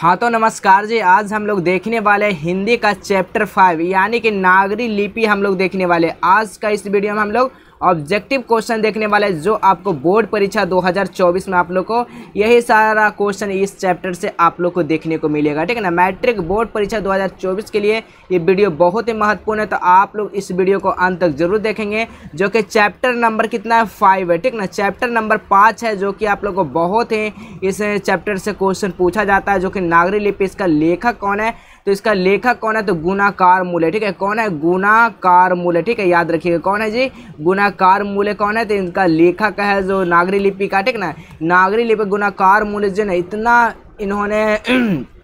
हाँ तो नमस्कार जी आज हम लोग देखने वाले हैं हिंदी का चैप्टर फाइव यानी कि नागरी लिपि हम लोग देखने वाले आज का इस वीडियो में हम लोग ऑब्जेक्टिव क्वेश्चन देखने वाले जो आपको बोर्ड परीक्षा 2024 में आप लोग को यही सारा क्वेश्चन इस चैप्टर से आप लोग को देखने को मिलेगा ठीक है ना मैट्रिक बोर्ड परीक्षा 2024 के लिए ये वीडियो बहुत ही महत्वपूर्ण है तो आप लोग इस वीडियो को अंत तक जरूर देखेंगे जो कि चैप्टर नंबर कितना है फाइव है ठीक ना चैप्टर नंबर पाँच है जो कि आप लोग को बहुत ही इस चैप्टर से क्वेश्चन पूछा जाता है जो कि नागरी लिपि इसका लेखक कौन है तो इसका लेखक कौन है तो गुनाकार मूल्य ठीक है कौन है गुनाकार मूल्य ठीक है याद रखिएगा कौन है जी गुनाकार मूल्य कौन है तो इनका लेखक है जो नागरी लिपि का ठीक ना नागरी लिपि गुनाकार मूल्य जो ना इतना इन्होंने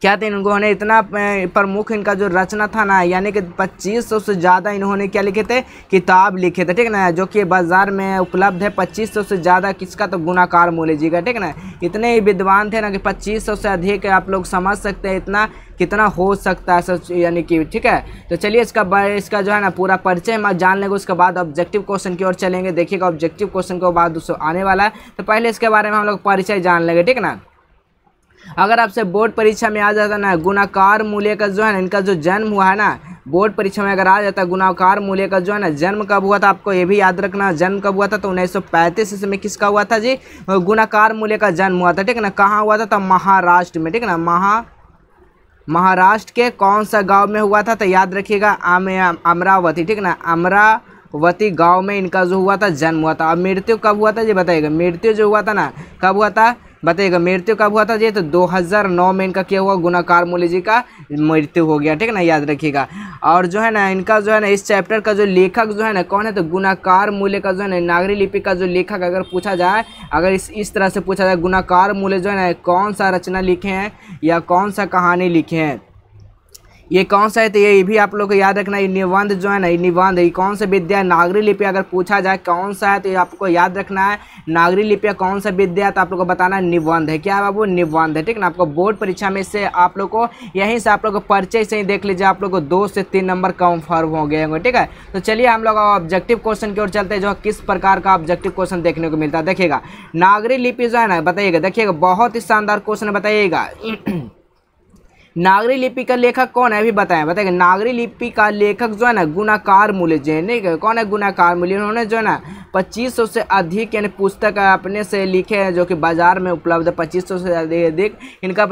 क्या था इन्होंने इतना प्रमुख इनका जो रचना था ना यानी कि पच्चीस सौ से ज़्यादा इन्होंने क्या लिखे थे किताब लिखे थे ठीक ना जो कि बाज़ार में उपलब्ध है पच्चीस सौ से ज़्यादा किसका तो गुनाकार जी लीजिएगा ठीक ना इतने ही विद्वान थे ना कि पच्चीस सौ से अधिक आप लोग समझ सकते हैं इतना कितना हो सकता है सब यानी कि ठीक है तो चलिए इसका इसका जो है ना पूरा परिचय हम जान लेंगे उसके बाद ऑब्जेक्टिव क्वेश्चन की ओर चलेंगे देखिएगा ऑब्जेक्टिव क्वेश्चन के बाद उसको आने वाला है तो पहले इसके बारे में हम लोग परिचय जान लेंगे ठीक ना अगर आपसे बोर्ड परीक्षा में आ जाता ना गुनाकार मूल्य का जो है ना इनका जो जन्म हुआ है ना बोर्ड परीक्षा में अगर आ जाता गुनाकार मूल्य का जो है ना जन्म कब हुआ था आपको ये भी याद रखना जन्म कब हुआ था तो उन्नीस सौ पैंतीस इसमें किसका हुआ था जी गुनाकार मूल्य का जन्म हुआ था ठीक है ना कहाँ हुआ था तो महाराष्ट्र में ठीक है ना महा महाराष्ट्र के कौन सा गांव में हुआ था तो याद रखिएगा अमरावती ठीक ना अमरावती गांव में इनका जो हुआ था जन्म हुआ था अब मृत्यु कब हुआ था ये बताइएगा मृत्यु जो हुआ था ना कब हुआ था बताइएगा मृत्यु कब हुआ था ये तो 2009 में इनका क्या हुआ गुना मूल्य जी का मृत्यु हो गया ठीक है ना याद रखिएगा और जो है ना इनका जो है ना इस चैप्टर का जो लेखक जो है ना कौन है तो गुनाकार मूल्य का जो है ना नागरी लिपि का जो लेखक अगर पूछा जाए अगर इस इस तरह से पूछा जाए गुनाकार मूल्य जो है ना कौन सा रचना लिखे हैं या कौन सा कहानी लिखे हैं ये कौन सा है तो ये भी आप लोग को याद रखना ये निबंध जो है ना ये निबंध ये कौन सा विद्या नागरी लिपि अगर पूछा जाए कौन सा है तो ये आपको याद रखना है नागरी लिपि कौन सा विद्या तो आप लोग को बताना निबंध है क्या बाबू निबंध है ठीक ना आपको बोर्ड परीक्षा में से आप लोग को यहीं से आप लोग को पर्चे से ही देख लीजिए आप लोग को दो से तीन नंबर कन्फर्म हो गए होंगे ठीक है तो चलिए हम लोग ऑब्जेक्टिव क्वेश्चन की ओर चलते हैं जो किस प्रकार का ऑब्जेक्टिव क्वेश्चन देखने को मिलता है देखिएगा नागरी लिपि जो है ना बताइएगा देखिएगा बहुत ही शानदार क्वेश्चन बताइएगा नागरी लिपि का लेखक कौन है अभी बताएं बताएंगे नागरी लिपि का लेखक जो है ना गुनाकार मूल्य जैन कौन है गुनाकार मूल्य उन्होंने जो है ना पच्चीस से अधिक यानी पुस्तक अपने से लिखे हैं जो कि बाजार में उपलब्ध है पच्चीस से अधिक इनका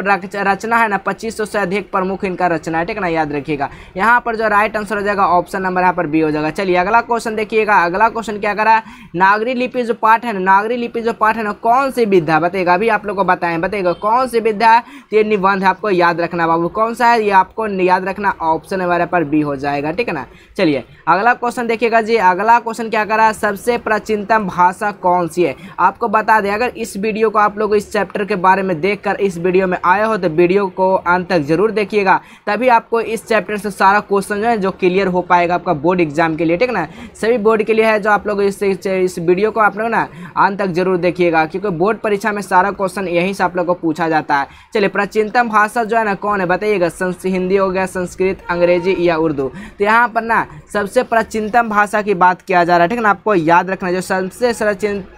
रचना है ना पच्चीस से अधिक प्रमुख इनका रचना है ठीक है ना याद रखिएगा यहाँ पर जो राइट आंसर हो जाएगा ऑप्शन नंबर यहाँ पर बी हो जाएगा चलिए अगला क्वेश्चन देखिएगा अगला क्वेश्चन क्या करा है नागरी लिपि जो पाठ है ना नागरी लिपि जो पाठ है ना कौन सी विद्या बताएगा अभी आप लोग को बताएं बताएगा कौन सी विद्या है ये निबंध है आपको याद रखना अब वो कौन सा है ये आपको याद रखना ऑप्शन हमारे पर बी हो जाएगा ठीक है ना चलिए अगला क्वेश्चन देखिएगा जी अगला क्वेश्चन क्या करा है सबसे प्राचीनतम भाषा कौन सी है आपको बता दें अगर इस वीडियो को आप लोग इस चैप्टर के बारे में देख इस वीडियो में आए हो तो वीडियो को अंत तक जरूर देखिएगा तभी आपको इस चैप्टर से सारा क्वेश्चन जो है जो क्लियर हो पाएगा आपका बोर्ड एग्जाम के लिए ठीक है ना सभी बोर्ड के लिए है जो आप लोग इस इस वीडियो को आप लोग ना अंत तक जरूर देखिएगा क्योंकि बोर्ड परीक्षा में सारा क्वेश्चन यहीं से आप लोग को पूछा जाता है चलिए प्राचीनतम भाषा जो है ना कौन में बताइएगा हिंदी हो गया संस्कृत अंग्रेजी या उर्दू तो यहाँ पर ना सबसे प्राचीनतम भाषा की बात किया जा रहा है ठीक है ना आपको याद रखना जो सबसे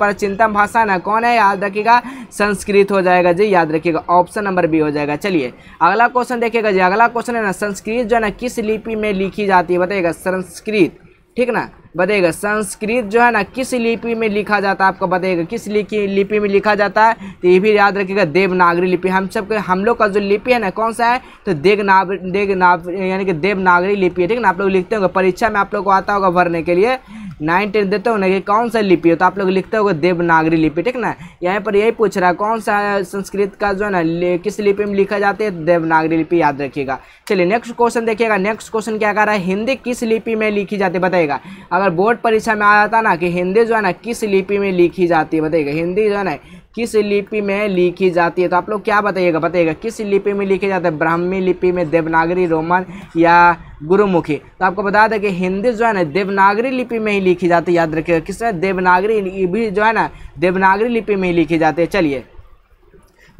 प्राचीनतम भाषा ना कौन है याद रखिएगा संस्कृत हो जाएगा जी याद रखिएगा ऑप्शन नंबर बी हो जाएगा चलिए अगला क्वेश्चन देखिएगा जी अगला क्वेश्चन है ना संस्कृत जो है ना किस लिपि में लिखी जाती है बताइएगा संस्कृत ठीक ना बताइएगा संस्कृत जो है ना किस लिपि में लिखा जाता है आपको बताइएगा किस लिपि में लिखा जाता है तो ये भी याद रखिएगा देवनागरी लिपि हम सब हम लोग का जो लिपि है ना कौन सा है तो देवनाग देवनाग यानी कि देवनागरी लिपि है ठीक ना आप लोग लिखते होंगे परीक्षा में आप लोग को आता होगा भरने के लिए नाइन टेन देते हो ना कि कौन सा लिपि है तो आप लोग लिखते होगा देवनागरी लिपि ठीक ना यहाँ पर यही पूछ रहा है कौन सा संस्कृत का जो है ना किस लिपि में लिखा जाता है देवनागरी लिपि याद रखिएगा चलिए नेक्स्ट क्वेश्चन देखिएगा नेक्स्ट क्वेश्चन क्या कह रहा है हिंदी किस लिपि में लिखी जाती है बताइएगा अगर अगर बोर्ड परीक्षा में आ जाता ना कि हिंदी जो है ना किस लिपि में लिखी जाती है बताइएगा हिंदी जो है ना किस लिपि में लिखी जाती है तो आप लोग क्या बताइएगा बताइएगा किस लिपि में लिखी जाती है ब्राह्मी लिपि में देवनागरी रोमन या गुरुमुखी तो आपको बता दें कि हिंदी जो है ना देवनागरी लिपि में ही लिखी जाती है याद रखिएगा किस देवनागरी भी जो है ना देवनागरी लिपि में ही लिखी जाती है चलिए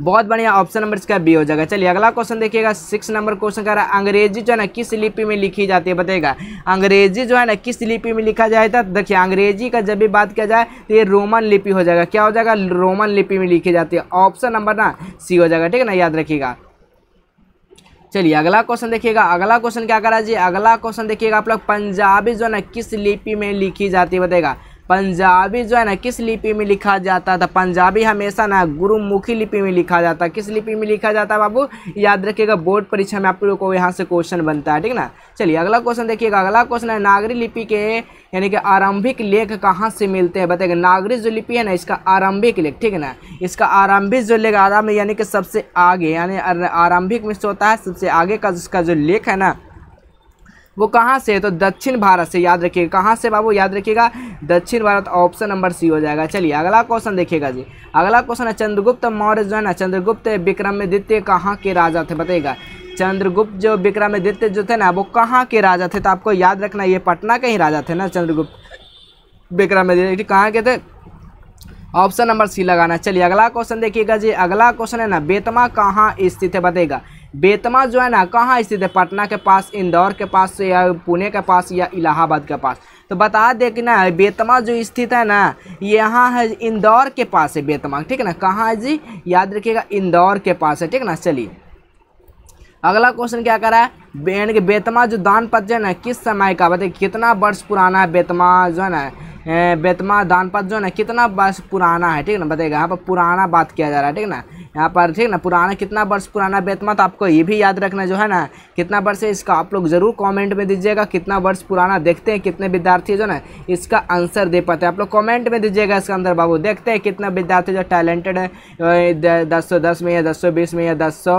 बहुत बढ़िया ऑप्शन नंबर इसका बी हो जाएगा चलिए अगला क्वेश्चन देखिएगा सिक्स नंबर क्वेश्चन कह रहा है अंग्रेजी जो है ना किस लिपि में लिखी जाती है बताएगा अंग्रेजी जो है ना किस लिपि में लिखा जाएगा देखिए अंग्रेजी का जब भी बात किया जाए तो ये रोमन लिपि हो जाएगा क्या हो जाएगा रोमन लिपि में लिखी जाती है ऑप्शन नंबर ना सी हो जाएगा ठीक है ना याद रखिएगा चलिए अगला क्वेश्चन देखिएगा अगला क्वेश्चन क्या करा जी अगला क्वेश्चन देखिएगा आप लोग पंजाबी जो है ना किस लिपि में लिखी जाती है बताएगा पंजाबी जो है ना किस लिपि में लिखा जाता था पंजाबी हमेशा ना गुरुमुखी लिपि में लिखा जाता किस लिपि में लिखा जाता बाबू याद रखिएगा बोर्ड परीक्षा में आप लोग को यहाँ से क्वेश्चन बनता है ठीक ना चलिए अगला क्वेश्चन देखिएगा अगला क्वेश्चन है नागरी लिपि के यानी कि आरंभिक लेख कहाँ से मिलते हैं बताएगा नागरी जो लिपि है ना इसका आरंभिक लेख ठीक है ना इसका आरंभिक जो लेख आरम्भ यानी कि सबसे आगे यानी आरंभिक में होता है सबसे आगे का जिसका जो लेख है ना वो कहाँ से है तो दक्षिण भारत से याद रखिएगा कहाँ से बाबू याद रखिएगा दक्षिण भारत ऑप्शन नंबर सी हो जाएगा चलिए अगला क्वेश्चन देखिएगा जी अगला क्वेश्चन है चंद्रगुप्त मौर्य जो है ना चंद्रगुप्त विक्रमादित्य कहाँ के राजा थे बताइएगा चंद्रगुप्त जो विक्रमादित्य जो थे ना वो कहाँ के राजा थे तो आपको याद रखना ये पटना के ही राजा थे ना चंद्रगुप्त विक्रमादित्य कहाँ के थे ऑप्शन नंबर सी लगाना चलिए अगला क्वेश्चन देखिएगा जी अगला क्वेश्चन है ना बेतमा कहाँ स्थित है बताएगा बेतमा जो है ना कहाँ स्थित है पटना के पास इंदौर के पास या पुणे के पास या इलाहाबाद के पास तो बता दे कि ना बेतमा जो स्थित है ना यहाँ है इंदौर के पास है बेतमा ठीक है ना कहाँ है जी याद रखिएगा इंदौर के पास है ठीक है ना चलिए अगला क्वेश्चन क्या करा है यानी कि बेतमा जो दान पत्र है ना किस समय का बताइए कितना वर्ष पुराना है बेतमा जो है ना बेतमा दानपत जो ना कितना वर्ष पुराना है ठीक है ना बताएगा यहाँ पर पुराना बात किया जा रहा है ठीक है ना यहाँ पर ठीक है ना पुराना कितना वर्ष पुराना बेतमा तो आपको ये भी याद रखना जो है ना कितना वर्ष है इसका आप लोग ज़रूर कमेंट में दीजिएगा कितना वर्ष पुराना देखते हैं कितने विद्यार्थी जो ना इसका आंसर दे पाते हैं आप लोग कमेंट में दीजिएगा इसका अंदर बाबू देखते हैं कितना विद्यार्थी जो टैलेंटेड है दस सौ दस में या दस सौ बीस में या दस सौ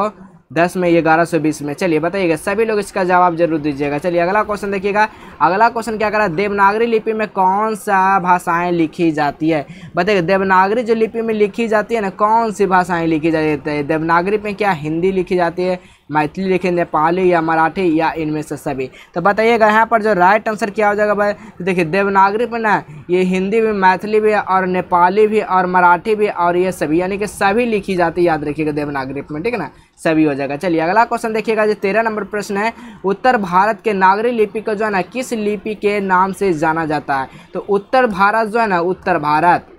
दस में ग्यारह सौ बीस में चलिए बताइएगा सभी लोग इसका जवाब जरूर दीजिएगा चलिए अगला क्वेश्चन देखिएगा अगला क्वेश्चन क्या करा देवनागरी लिपि में कौन सा भाषाएं लिखी जाती है बताइए देवनागरी जो लिपि में लिखी जाती है ना कौन सी भाषाएं लिखी जाती है देवनागरी में क्या हिंदी लिखी जाती है मैथिली लिखे नेपाली या मराठी या इनमें से सभी तो बताइएगा यहाँ पर जो राइट आंसर क्या हो जाएगा भाई तो देखिए देवनागरी में ना ये हिंदी भी मैथिली भी और नेपाली भी और मराठी भी और ये सभी यानी कि सभी लिखी जाती याद रखिएगा देवनागरी में ठीक है ना सभी हो जाएगा चलिए अगला क्वेश्चन देखिएगा जो तेरह नंबर प्रश्न है उत्तर भारत के नागरी लिपि को जो है ना किस लिपि के नाम से जाना जाता है तो उत्तर भारत जो है ना उत्तर भारत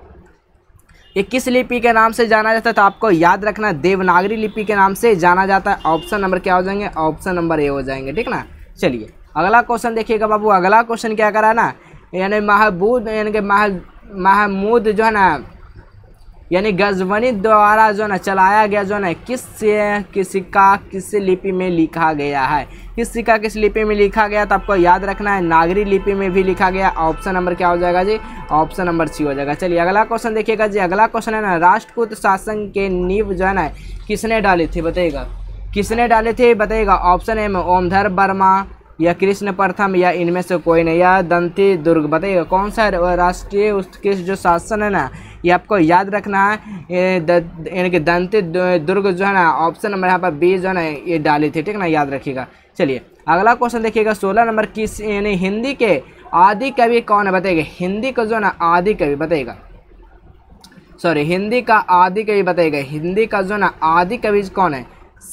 ये किस लिपि के नाम से जाना जाता है तो आपको याद रखना देवनागरी लिपि के नाम से जाना जाता है ऑप्शन नंबर क्या हो जाएंगे ऑप्शन नंबर ए हो जाएंगे ठीक ना चलिए अगला क्वेश्चन देखिएगा बाबू अगला क्वेश्चन क्या करा ना यानी महबूद यानी कि महमूद जो है ना यानी गजवनी द्वारा जो ना चलाया गया जो ना किस से किसी का किस लिपि में लिखा गया है किस का किस लिपि में लिखा गया तो आपको याद रखना है नागरी लिपि में भी लिखा गया ऑप्शन नंबर क्या हो जाएगा जी ऑप्शन नंबर सी हो जाएगा चलिए अगला क्वेश्चन देखिएगा जी अगला क्वेश्चन है ना राष्ट्रकूत शासन के नींव जो है ना किसने डाली थी बताइएगा किसने डाले थे बताइएगा ऑप्शन ए में ओमधर वर्मा या कृष्ण प्रथम या इनमें से कोई नहीं या दंती दुर्ग बताइए कौन सा राष्ट्रीय उत्कृष्ट जो शासन है ना ये आपको याद रखना है यानी कि दंती दुर्ग जो है ना ऑप्शन नंबर यहाँ पर बी जो है ना ये डाली थी ठीक ना याद रखिएगा चलिए अगला क्वेश्चन देखिएगा सोलह नंबर किस यानी हिंदी के आदि कवि कौन है बताइएगा हिंदी का जो है ना आदि कवि बताइएगा सॉरी हिंदी का आदि कवि बताइएगा हिंदी का जो ना आदि कवि कौन है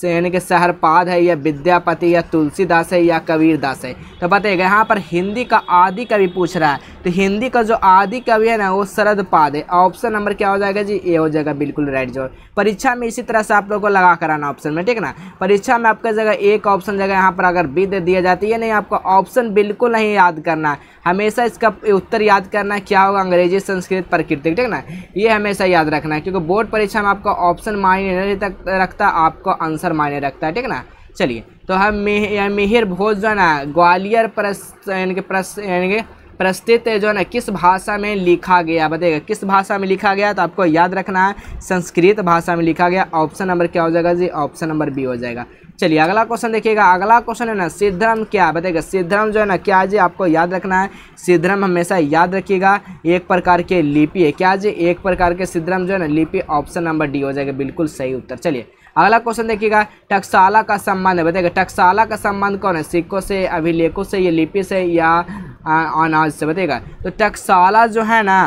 से यानी कि सहरपाद है या विद्यापति या तुलसीदास है या कबीर दास है तो बताइएगा यहाँ पर हिंदी का आदि कवि पूछ रहा है तो हिंदी का जो आदि कवि है ना वो शरदपाद है ऑप्शन नंबर क्या हो जाएगा जी ए हो जाएगा बिल्कुल राइट जो परीक्षा में इसी तरह से आप लोग को लगा कर आना ऑप्शन में ठीक ना परीक्षा में आपका जगह एक ऑप्शन जगह यहाँ पर अगर बी दे दिया जाती है नहीं आपको ऑप्शन बिल्कुल नहीं याद करना है हमेशा इसका उत्तर याद करना क्या होगा अंग्रेजी संस्कृत प्रकृतिक ठीक ना ये हमेशा याद रखना है क्योंकि बोर्ड परीक्षा में आपका ऑप्शन माइंड नहीं रखता आपको आंसर मायने रखता है ठीक है ना चलिए तो हम मेह मिहिर भोज जो है ना ग्वालियर प्रस्त यानी कि प्रस्त यानी कि प्रस्तुत जो है ना किस भाषा में लिखा गया बताइएगा किस भाषा में लिखा गया तो आपको याद रखना है संस्कृत भाषा में लिखा गया ऑप्शन नंबर क्या हो जाएगा जी ऑप्शन नंबर बी हो जाएगा चलिए अगला क्वेश्चन देखिएगा अगला क्वेश्चन है ना सिद्धरम क्या बताएगा सिद्धरम जो है ना क्या जी आपको याद रखना है सिद्धरम हमेशा याद रखिएगा एक प्रकार के लिपि है क्या जी एक प्रकार के सिद्धरम जो है ना लिपि ऑप्शन नंबर डी हो जाएगा बिल्कुल सही उत्तर चलिए अगला क्वेश्चन देखिएगा टक्साला का संबंध है बताइएगा टक्साला का संबंध कौन है सिक्कों से अभिलेखों से या लिपि से या अनाज से बताइएगा तो टक्साला जो है ना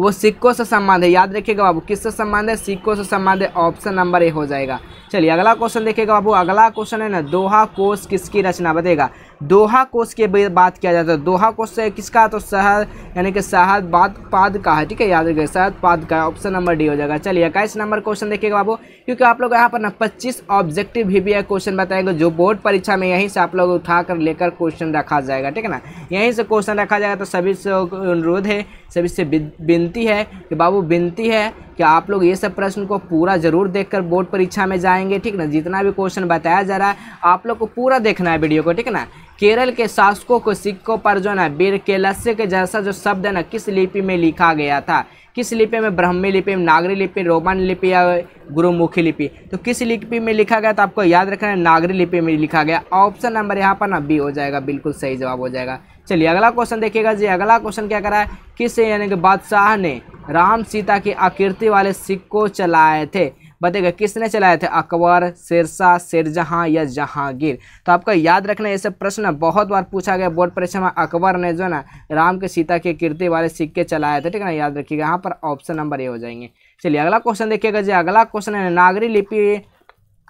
वो सिक्कों से संबंध है याद रखिएगा बाबू किससे संबंध है सिक्कों से संबंध है ऑप्शन नंबर ए हो जाएगा चलिए अगला क्वेश्चन देखिएगा बाबू अगला क्वेश्चन है ना दोहा कोष किसकी रचना बताएगा दोहा कोष के बात किया जाता है दोहा कोष से किसका तो शहर यानी कि शहर बाद पाद का है ठीक है याद रखिए शहर पाद का ऑप्शन नंबर डी हो जाएगा चलिए इक्कीस नंबर क्वेश्चन देखिएगा बाबू क्योंकि आप लोग यहाँ पर ना पच्चीस ऑब्जेक्टिव भी भी क्वेश्चन बताएंगे जो बोर्ड परीक्षा में यहीं से आप लोग उठा कर लेकर क्वेश्चन रखा जाएगा ठीक है ना यहीं से क्वेश्चन रखा जाएगा तो सभी से अनुरोध है सभी से विनती है कि बाबू विनती है कि आप लोग ये सब प्रश्न को पूरा जरूर देखकर बोर्ड परीक्षा में जाएंगे ठीक ना जितना भी क्वेश्चन बताया जा रहा है आप लोग को पूरा देखना है वीडियो को ठीक है ना केरल के शासकों को सिक्कों पर जो ना बीर केलस्य के जैसा जो शब्द है ना किस लिपि में लिखा गया था किस लिपि में ब्राह्मी लिपि नागरी लिपि रोमन लिपि या गुरुमुखी लिपि तो किस लिपि में लिखा गया तो आपको याद रखना है नागरी लिपि में लिखा गया ऑप्शन नंबर यहाँ पर ना बी हो जाएगा बिल्कुल सही जवाब हो जाएगा चलिए अगला क्वेश्चन देखिएगा जी अगला क्वेश्चन क्या करा है किस यानी कि बादशाह ने राम सीता की आकृति वाले सिक्कों चलाए थे बताएगा किसने चलाए थे अकबर शेरशाह शेरजहाँ या जहांगीर तो आपको याद रखना ऐसे प्रश्न बहुत बार पूछा गया बोर्ड परीक्षा में अकबर ने जो ना राम के सीता के कीर्ति वाले सिक्के चलाए थे ठीक है ना याद रखिएगा यहाँ पर ऑप्शन नंबर ए हो जाएंगे चलिए अगला क्वेश्चन देखिएगा जी अगला क्वेश्चन है नागरी लिपि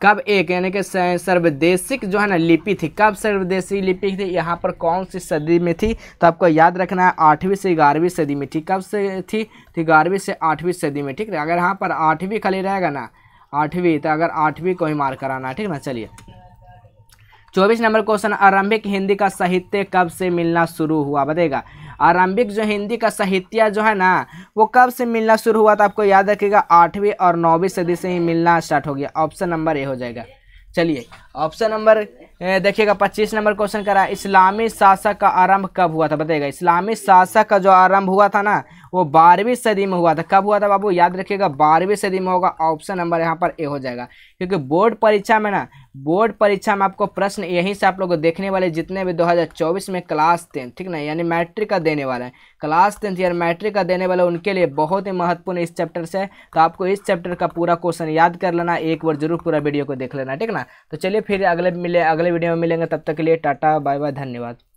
कब एक यानी कि सर्वदेशिक जो है ना लिपि थी कब सर्वदेशी लिपि थी यहाँ पर कौन सी सदी में थी तो आपको याद रखना है आठवीं से ग्यारहवीं सदी में थी कब से थी तो ग्यारहवीं से आठवीं सदी में ठीक है अगर यहाँ पर आठवीं खाली रहेगा ना आठवीं तो अगर आठवीं को ही मार कराना ठीक ना चलिए चौबीस नंबर क्वेश्चन आरंभिक हिंदी का साहित्य कब से मिलना शुरू हुआ बताएगा आरंभिक जो हिंदी का साहित्य जो है ना वो कब से मिलना शुरू हुआ था आपको याद रखिएगा आठवीं और नौवीं सदी से ही मिलना स्टार्ट हो गया ऑप्शन नंबर ए हो जाएगा चलिए ऑप्शन नंबर देखिएगा पच्चीस नंबर क्वेश्चन करा इस्लामी शासक का आरंभ कब हुआ था बताइएगा इस्लामी शासक का जो आरंभ हुआ था ना वो बारहवीं सदी में हुआ था कब हुआ था बाबू याद रखिएगा बारहवीं सदी में होगा ऑप्शन नंबर यहाँ पर ए हो जाएगा क्योंकि बोर्ड परीक्षा में ना बोर्ड परीक्षा में आपको प्रश्न यहीं से आप लोग देखने वाले जितने भी 2024 में क्लास टेंथ ठीक ना यानी मैट्रिक का देने वाला है क्लास टेंथ या मैट्रिक का देने वाला उनके लिए बहुत ही महत्वपूर्ण इस चैप्टर से तो आपको इस चैप्टर का पूरा क्वेश्चन याद कर लेना एक बार जरूर पूरा वीडियो को देख लेना ठीक ना तो चलिए फिर अगले मिले अगले वीडियो में मिलेंगे तब तक के लिए टाटा बाय बाय धन्यवाद